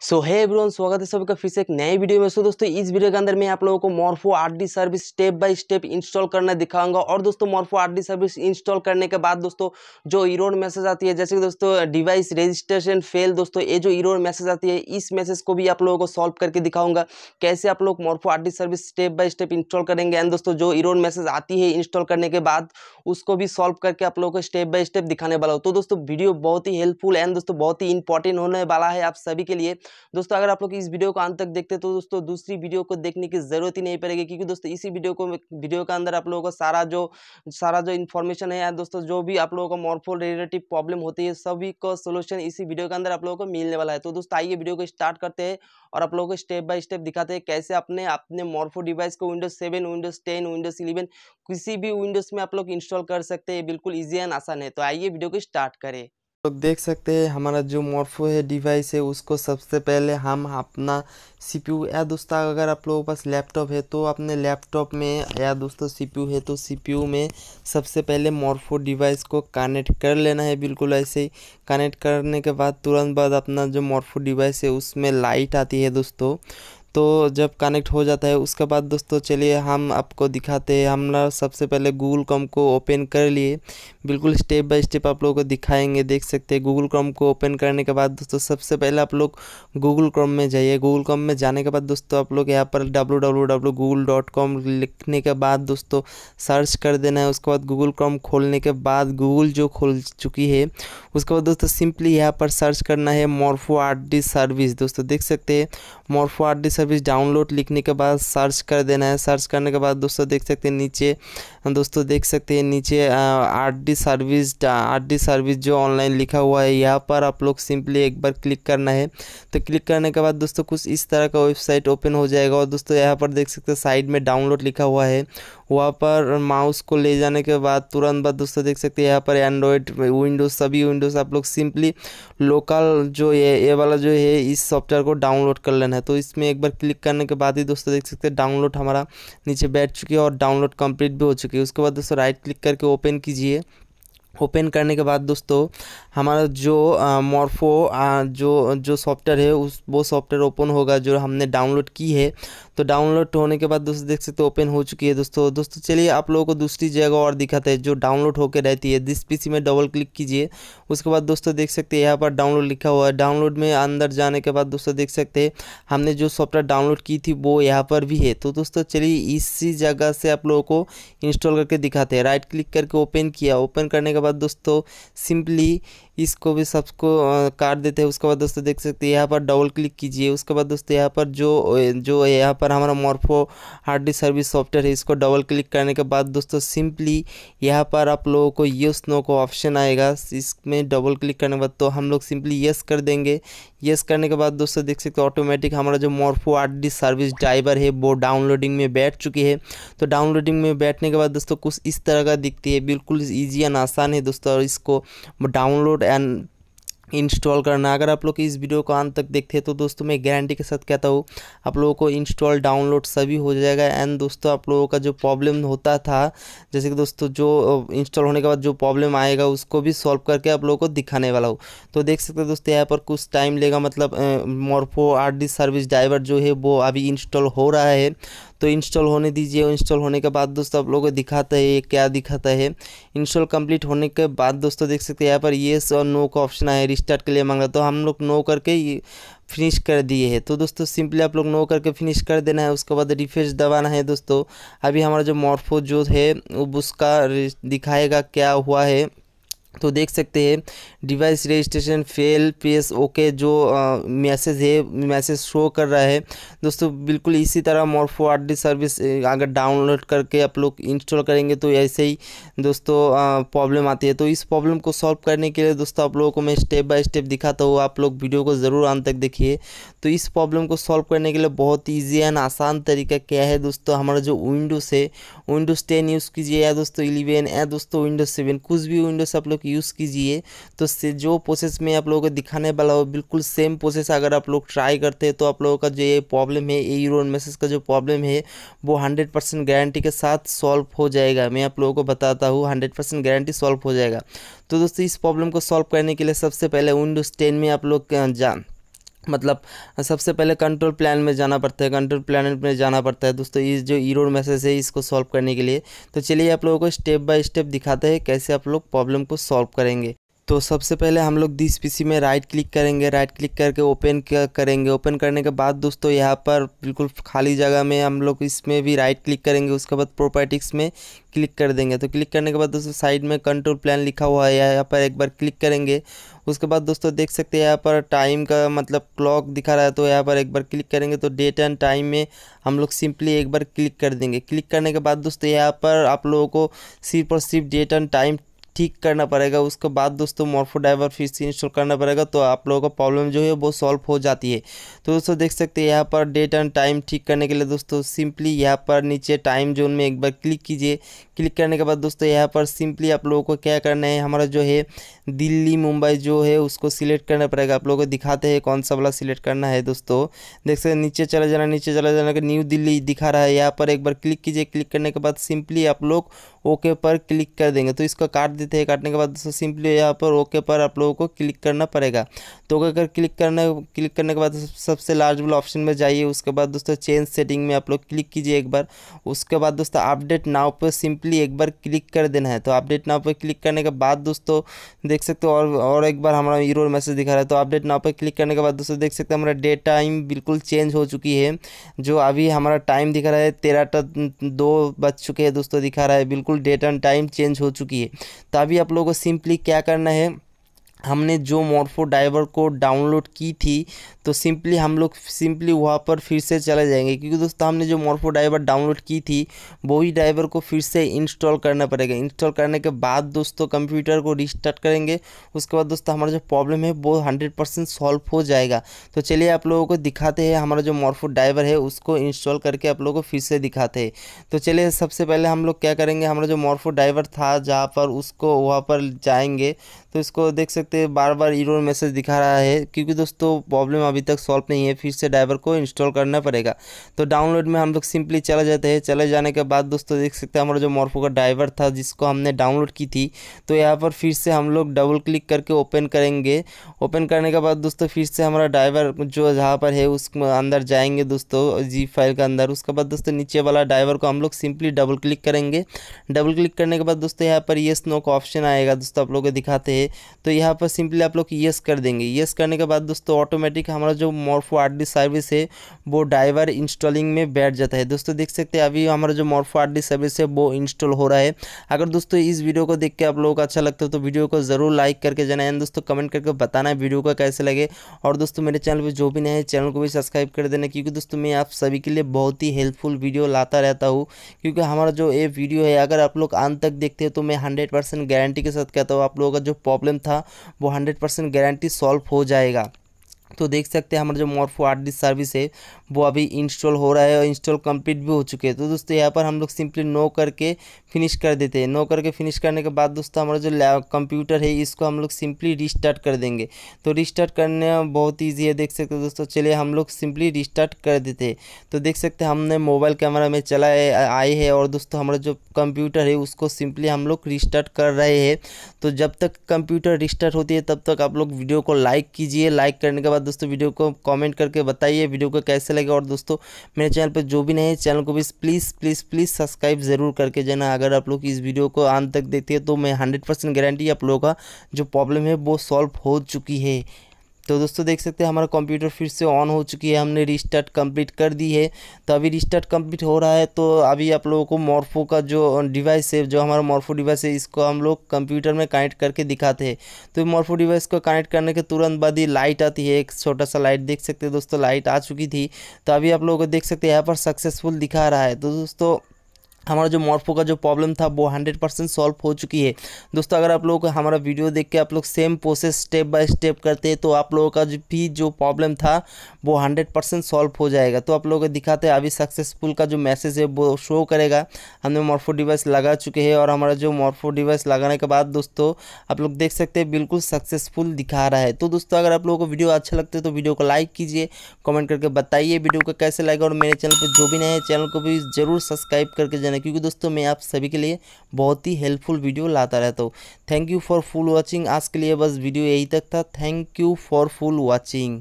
सो है एवरीवन स्वागत है सभी का फिर से एक नए वीडियो में सो दोस्तों इस वीडियो के अंदर मैं आप लोगों को Morpho RD service step by step install करना दिखाऊंगा और दोस्तों मोर्फो आरडी सर्विस इंस्टॉल करने के बाद दोस्तों जो इरोड मैसेज आती है जैसे कि दोस्तों डिवाइस रजिस्ट्रेशन फेल दोस्तों ये जो इरोड मैसेज आती है इस मैसेज को भी आप लोगों को सॉल्व करके दिखाऊंगा कैसे आप लोग Morpho R service step by step install करेंगे एंड दोस्तों जो इरोड मैसेज आती है इंस्टॉल करने के बाद उसको भी सॉल्व करके आप लोगों को स्टेप बाय स्टेप दिखाने वाला हो तो दोस्तों वीडियो बहुत ही हेल्पफुल एंड दोस्तों बहुत ही इंपॉर्टेंट होने वाला है आप सभी के लिए दोस्तों अगर आप लोग इस वीडियो को अंत तक देखते तो दोस्तों दूसरी वीडियो को देखने की जरूरत ही नहीं पड़ेगी क्योंकि दोस्तों इसी वीडियो को वीडियो के अंदर आप लोगों को सारा जो सारा जो इन्फॉर्मेशन है या दोस्तों जो भी आप लोगों को मॉर्फोल रिलेटिव प्रॉब्लम होती है सभी का सोल्यूशन इसी वीडियो के अंदर आप लोगों को मिलने वाला है तो दोस्तों आइए वीडियो को स्टार्ट करते हैं और आप लोगों को स्टेप बाय स्टेप दिखाते हैं कैसे अपने अपने मॉर्फो डिवाइस को Windows seven Windows ten Windows eleven किसी भी विंडोज में आप लोग इंस्टॉल कर सकते हैं बिल्कुल ईजी एंड आसान है तो आइए वीडियो को स्टार्ट करें लोग तो देख सकते हैं हमारा जो मॉर्फो है डिवाइस है उसको सबसे पहले हम अपना सीपीयू या दोस्तों अगर आप लोगों के पास लैपटॉप है तो अपने लैपटॉप में या दोस्तों सीपीयू है तो सीपीयू में सबसे पहले मॉर्फो डिवाइस को कनेक्ट कर लेना है बिल्कुल ऐसे ही कनेक्ट करने के बाद तुरंत बाद अपना जो मॉर्फो डिवाइस है उसमें लाइट आती है दोस्तों तो जब कनेक्ट हो जाता है उसके बाद दोस्तों चलिए हम आपको दिखाते हैं हमारा सबसे पहले गूगल कॉम को ओपन कर लिए बिल्कुल स्टेप बाय स्टेप आप लोगों को दिखाएंगे देख सकते हैं गूगल क्रोम को ओपन करने के बाद दोस्तों सबसे पहले आप लोग गूगल क्रोम में जाइए गूगल क्रोम में जाने के बाद दोस्तों आप लोग यहाँ पर डब्लू लिखने के बाद दोस्तों सर्च कर देना है उसके बाद गूगल क्रोम खोलने के बाद गूगल जो खोल चुकी है उसके बाद दोस्तों सिंपली यहाँ पर सर्च करना है मोरफो आर सर्विस दोस्तों देख सकते हैं मोरफो आर सर्विस डाउनलोड लिखने के बाद सर्च कर देना है सर्च करने के बाद दोस्तों देख सकते हैं नीचे दोस्तों देख सकते हैं नीचे R D service R D service जो ऑनलाइन लिखा हुआ है यहाँ पर आप लोग सिंपली एक बार क्लिक करना है तो क्लिक करने के बाद दोस्तों कुछ इस तरह का वेबसाइट ओपन हो जाएगा और दोस्तों यहाँ पर देख सकते हैं साइड में डाउनलोड लिखा हुआ है वहाँ पर माउस को ले जाने के बाद तुरंत बाद दोस्तों देख सकते हैं यहाँ पर एंड्रॉयड विंडोज़ सभी विंडोज़ आप लोग सिंपली लोकल जो ये ये वाला जो है इस सॉफ्टवेयर को डाउनलोड कर लेना है तो इसमें एक बार क्लिक करने के बाद ही दोस्तों देख सकते हैं डाउनलोड हमारा नीचे बैठ चुकी है और डाउनलोड कंप्लीट भी हो चुकी है उसके बाद दोस्तों राइट क्लिक करके ओपन कीजिए ओपन करने के बाद दोस्तों हमारा जो मॉर्फो जो जो सॉफ्टवेयर है उस वो सॉफ्टवेयर ओपन होगा जो हमने डाउनलोड की है तो डाउनलोड होने के बाद दोस्तों देख सकते हो ओपन हो चुकी है दोस्तों दोस्तों चलिए आप लोगों को दूसरी जगह और दिखाते हैं जो डाउनलोड होकर रहती है दिस पीसी में डबल क्लिक कीजिए उसके बाद दोस्तों देख सकते हैं यहाँ पर डाउनलोड लिखा हुआ है डाउनलोड में अंदर जाने के बाद दोस्तों देख सकते हैं हमने जो सॉफ्टवेयर डाउनलोड की थी वो यहाँ पर भी है तो दोस्तों चलिए इसी जगह से आप लोगों को इंस्टॉल करके दिखाते हैं राइट क्लिक करके ओपन किया ओपन करने के बाद दोस्तों सिंपली इसको भी सबको काट देते हैं उसके बाद दोस्तों देख सकते हैं यहाँ पर डबल क्लिक कीजिए उसके बाद दोस्तों यहाँ पर जो जो यहाँ पर हमारा Morpho hard disk service software है इसको डबल क्लिक करने के बाद दोस्तों सिंपली यहाँ पर आप लोगों को यस नो का ऑप्शन आएगा इसमें डबल क्लिक करने के बाद तो हम लोग सिंपली यस कर देंगे यस करने के बाद दोस्तों देख सकते हो ऑटोमेटिक हमारा जो Morpho hard disk service driver है वो डाउनलोडिंग में बैठ चुकी है तो डाउनलोडिंग में बैठने के बाद दोस्तों कुछ इस तरह का दिखती है बिल्कुल ईजी एंड आसान है दोस्तों और इसको डाउनलोड डाउनलोड एंड इंस्टॉल करना अगर आप लोग इस वीडियो को अंत तक देखते हैं तो दोस्तों मैं गारंटी के साथ कहता हूँ आप लोगों को इंस्टॉल डाउनलोड सभी हो जाएगा एंड दोस्तों आप लोगों का जो प्रॉब्लम होता था जैसे कि दोस्तों जो इंस्टॉल होने के बाद जो प्रॉब्लम आएगा उसको भी सॉल्व करके आप लोगों को दिखाने वाला हूँ तो देख सकते हो दोस्तों यहाँ पर कुछ टाइम लेगा मतलब मोरफो आर सर्विस ड्राइवर जो है वो अभी इंस्टॉल हो रहा है तो इंस्टॉल होने दीजिए इंस्टॉल होने के बाद दोस्तों आप लोगों को दिखाता है क्या दिखाता है इंस्टॉल कंप्लीट होने के बाद दोस्तों देख सकते हैं यहाँ पर येस और नो का ऑप्शन है रिस्टार्ट के लिए मांगा तो हम लोग नो करके फिनिश कर दिए हैं तो दोस्तों सिंपली आप लोग नो करके फिनिश कर देना है उसके बाद रिफ्रेश दबाना है दोस्तों अभी हमारा जो मॉर्फो जो है वो उसका दिखाएगा क्या हुआ है तो देख सकते हैं डिवाइस रजिस्ट्रेशन फेल पेस ओके जो मैसेज है मैसेज शो कर रहा है दोस्तों बिल्कुल इसी तरह मोरफो आर सर्विस अगर डाउनलोड करके आप लोग इंस्टॉल करेंगे तो ऐसे ही दोस्तों प्रॉब्लम आती है तो इस प्रॉब्लम को सॉल्व करने के लिए दोस्तों आप लोगों को मैं स्टेप बाय स्टेप दिखाता हूँ आप लोग वीडियो को ज़रूर अंत तक देखिए तो इस प्रॉब्लम को सॉल्व करने के लिए बहुत ईजी एंड आसान तरीका क्या है दोस्तों हमारा जो विंडोज़ है विंडोज़ टेन यूज़ कीजिए या दोस्तों इलेवन या दोस्तों विंडोज़ सेवन कुछ भी विंडोज़ आप लोग यूज़ कीजिए तो से जो प्रोसेस में आप लोगों को दिखाने वाला हो बिल्कुल सेम प्रोसेस अगर आप लोग ट्राई करते हैं तो आप लोगों का जो ये प्रॉब्लम है ये यूरोन मैसेज का जो प्रॉब्लम है वो हंड्रेड परसेंट गारंटी के साथ सॉल्व हो जाएगा मैं आप लोगों को बताता हूँ हंड्रेड परसेंट गारंटी सॉल्व हो जाएगा तो दोस्तों इस प्रॉब्लम को सॉल्व करने के लिए सबसे पहले विंडोज़ टेन में आप लोग जान मतलब सबसे पहले कंट्रोल प्लान में जाना पड़ता है कंट्रोल प्लान में जाना पड़ता है दोस्तों इस जो ईरोड मैसेज है इसको सॉल्व करने के लिए तो चलिए आप लोगों को स्टेप बाय स्टेप दिखाते हैं कैसे आप लोग प्रॉब्लम को सॉल्व करेंगे तो सबसे पहले हम लोग दिस पीसी में राइट क्लिक करेंगे राइट क्लिक करके ओपन करेंगे ओपन करने के बाद दोस्तों यहाँ पर बिल्कुल खाली जगह में हम लोग इसमें भी राइट क्लिक करेंगे उसके बाद प्रोपर्टिक्स में क्लिक कर देंगे तो क्लिक करने के बाद दोस्तों साइड में कंट्रोल प्लान लिखा हुआ है यहाँ पर एक बार क्लिक करेंगे उसके बाद दोस्तों देख सकते हैं यहाँ पर टाइम का मतलब क्लॉक दिखा रहा है तो यहाँ पर एक बार क्लिक करेंगे तो डेट एंड टाइम में हम लोग सिंपली एक बार क्लिक कर देंगे क्लिक करने के बाद दोस्तों यहाँ पर आप लोगों को सिर्फ और सिर्फ डेट एंड टाइम ठीक करना पड़ेगा उसके बाद दोस्तों मोर्फो ड्राइवर फिर से इंस्टॉल करना पड़ेगा तो आप लोगों का प्रॉब्लम जो है वो सॉल्व हो जाती है तो दोस्तों देख सकते हैं यहाँ पर डेट एंड टाइम ठीक करने के लिए दोस्तों सिंपली यहाँ पर नीचे टाइम जोन में एक बार क्लिक कीजिए क्लिक करने के बाद दोस्तों यहाँ पर सिंपली आप लोगों को क्या करना है हमारा जो है दिल्ली मुंबई जो है उसको सिलेक्ट करना पड़ेगा आप लोगों को दिखाते हैं कौन सा वाला सिलेक्ट करना है दोस्तों देख सकते नीचे चला जाना नीचे चला जाना न्यू दिल्ली दिखा रहा है यहाँ पर एक बार क्लिक कीजिए क्लिक करने के बाद सिंपली आप लोग ओके पर क्लिक कर देंगे तो इसको काट देते हैं काटने के बाद दोस्तों सिंपली यहाँ पर ओके पर आप लोगों को क्लिक करना पड़ेगा तो ओके कर क्लिक करने क्लिक करने के बाद सबसे लार्ज वाला ऑप्शन में जाइए उसके बाद दोस्तों चेंज सेटिंग में आप लोग क्लिक कीजिए एक बार उसके बाद दोस्तों अपडेट नाव पर सिंपली सिंपली एक बार क्लिक कर देना है तो अपडेट नाव पर क्लिक करने के बाद दोस्तों देख सकते हो और और एक बार हमारा ईरोर मैसेज दिखा रहा है तो अपडेट नाव पर क्लिक करने के बाद दोस्तों देख सकते हो हमारा डेट टाइम बिल्कुल चेंज हो चुकी है जो अभी हमारा टाइम दिखा रहा है तेरह दो बज चुके हैं दोस्तों दिखा रहा है बिल्कुल डेट एंड टाइम चेंज हो चुकी है तो अभी आप लोगों को सिंपली क्या करना है हमने जो मोरफो ड्राइवर को डाउनलोड की थी तो सिंपली हम लोग सिंपली वहाँ पर फिर से चले जाएंगे क्योंकि दोस्तों हमने जो मोरफो ड्राइवर डाउनलोड की थी वही ड्राइवर को फिर से इंस्टॉल करना पड़ेगा इंस्टॉल करने के बाद दोस्तों कंप्यूटर को रिस्टार्ट करेंगे उसके बाद दोस्तों हमारा जो प्रॉब्लम है वो हंड्रेड परसेंट सॉल्व हो जाएगा तो चलिए आप लोगों को दिखाते हैं हमारा जो मोरफो ड्राइवर है उसको इंस्टॉल करके आप लोगों को फिर से दिखाते हैं तो चलिए सबसे पहले हम लोग क्या करेंगे हमारा जो मोरफो ड्राइवर था जहाँ पर उसको वहाँ पर जाएंगे तो इसको देख सकते हैं बार बार इरोर मैसेज दिखा रहा है क्योंकि दोस्तों प्रॉब्लम अभी तक सॉल्व नहीं है फिर से ड्राइवर को इंस्टॉल करना पड़ेगा तो डाउनलोड में हम लोग सिंपली चले जाते हैं चले जाने के बाद दोस्तों देख सकते हैं हमारा जो मॉर्फो का ड्राइवर था जिसको हमने डाउनलोड की थी तो यहाँ पर फिर से हम लोग डबल क्लिक करके ओपन करेंगे ओपन करने के बाद दोस्तों फिर से हमारा ड्राइवर जो जहाँ पर है उस अंदर जाएंगे दोस्तों जी फाइल के अंदर उसके बाद दोस्तों नीचे वाला ड्राइवर को हम लोग सिंपली डबल क्लिक करेंगे डबल क्लिक करने के बाद दोस्तों यहाँ पर ये स्नो का ऑप्शन आएगा दोस्तों आप लोग को दिखाते हैं है तो यहाँ पर सिंपली आप लोग यस कर देंगे यस करने के बाद दोस्तों ऑटोमेटिक हमारा जो मोरफो आर सर्विस है वो ड्राइवर इंस्टॉलिंग में बैठ जाता है दोस्तों देख सकते हैं अभी हमारा जो मोरफो आर सर्विस है वो इंस्टॉल हो रहा है अगर दोस्तों इस वीडियो को देख के आप लोगों को अच्छा लगता है तो वीडियो को ज़रूर लाइक करके जाना है दोस्तों कमेंट करके बताना है वीडियो का कैसे लगे और दोस्तों मेरे चैनल पर जो भी है चैनल को भी सब्सक्राइब कर देना क्योंकि दोस्तों मैं आप सभी के लिए बहुत ही हेल्पफुल वीडियो लाता रहता हूँ क्योंकि हमारा जो ये वीडियो है अगर आप लोग अंत तक देखते हैं तो मैं हंड्रेड गारंटी के साथ कहता हूँ आप लोगों का जो प्रॉब्लम था वो हंड्रेड परसेंट गारंटी सॉल्व हो जाएगा तो देख सकते हैं हमारा जो मॉर्फो आर डिस्क सर्विस है वो अभी इंस्टॉल हो रहा है और इंस्टॉल कंप्लीट भी हो चुके हैं तो दोस्तों यहाँ पर हम लोग सिंपली नो करके फिनिश कर देते हैं नो करके फिनिश करने के बाद दोस्तों हमारा जो कंप्यूटर है इसको हम लोग सिंपली रिस्टार्ट कर देंगे तो रिस्टार्ट करने बहुत ईजी है देख सकते हो दोस्तों चलिए हम लोग सिंपली रिस्टार्ट कर देते हैं तो देख सकते हैं हमने मोबाइल कैमरा में चला है आए है और दोस्तों हमारा जो कंप्यूटर है उसको सिंपली हम लोग रिस्टार्ट कर रहे हैं तो जब तक कंप्यूटर रिस्टार्ट होती है तब तक आप लोग वीडियो को लाइक कीजिए लाइक करने के बाद दोस्तों वीडियो को कमेंट करके बताइए वीडियो को कैसे लगे और दोस्तों मेरे चैनल पर जो भी नहीं है चैनल को भी प्लीज़ प्लीज़ प्लीज़ सब्सक्राइब ज़रूर करके जाना अगर आप लोग इस वीडियो को अंत तक देखते हैं तो मैं हंड्रेड गारंटी आप लोगों का जो प्रॉब्लम है वो सॉल्व हो चुकी है तो दोस्तों देख सकते हैं हमारा कंप्यूटर फिर से ऑन हो चुकी है हमने रिस्टार्ट कंप्लीट कर दी है तो अभी रिस्टार्ट कंप्लीट हो रहा है तो अभी आप लोगों को मॉर्फो का जो डिवाइस है जो हमारा मॉर्फो डिवाइस है इसको हम लोग कंप्यूटर में कनेक्ट करके दिखाते हैं तो मॉर्फो डिवाइस को कनेक्ट करने के तुरंत बाद ही लाइट आती है एक छोटा सा लाइट देख सकते हैं दोस्तों लाइट आ चुकी थी तो अभी आप लोगों को देख सकते हैं यहाँ पर सक्सेसफुल दिखा रहा है तो दोस्तों हमारा जो मॉर्फो का जो प्रॉब्लम था वो हंड्रेड परसेंट सॉल्व हो चुकी है दोस्तों अगर आप लोग हमारा वीडियो देख के आप लोग same process step by step करते हैं तो आप लोगों का जो भी जो प्रॉब्लम था वो हंड्रेड परसेंट सॉल्व हो जाएगा तो आप लोगों को दिखाते हैं अभी सक्सेसफुल का जो मैसेज है वो शो करेगा हमने मॉर्फो डिवाइस लगा चुके हैं और हमारा जो मॉर्फो डिवाइस लगाने के बाद दोस्तों आप लोग देख सकते हैं बिल्कुल सक्सेसफुल दिखा रहा है तो दोस्तों अगर आप लोगों को वीडियो अच्छा लगता है तो वीडियो को लाइक कीजिए कमेंट करके बताइए वीडियो को कैसे लगा और मेरे चैनल पर जो भी नए हैं चैनल को भी ज़रूर सब्सक्राइब करके देना क्योंकि दोस्तों मैं आप सभी के लिए बहुत ही हेल्पफुल वीडियो लाता रहता हूँ thank you for full watching आज के लिए बस वीडियो यही तक था thank you for full watching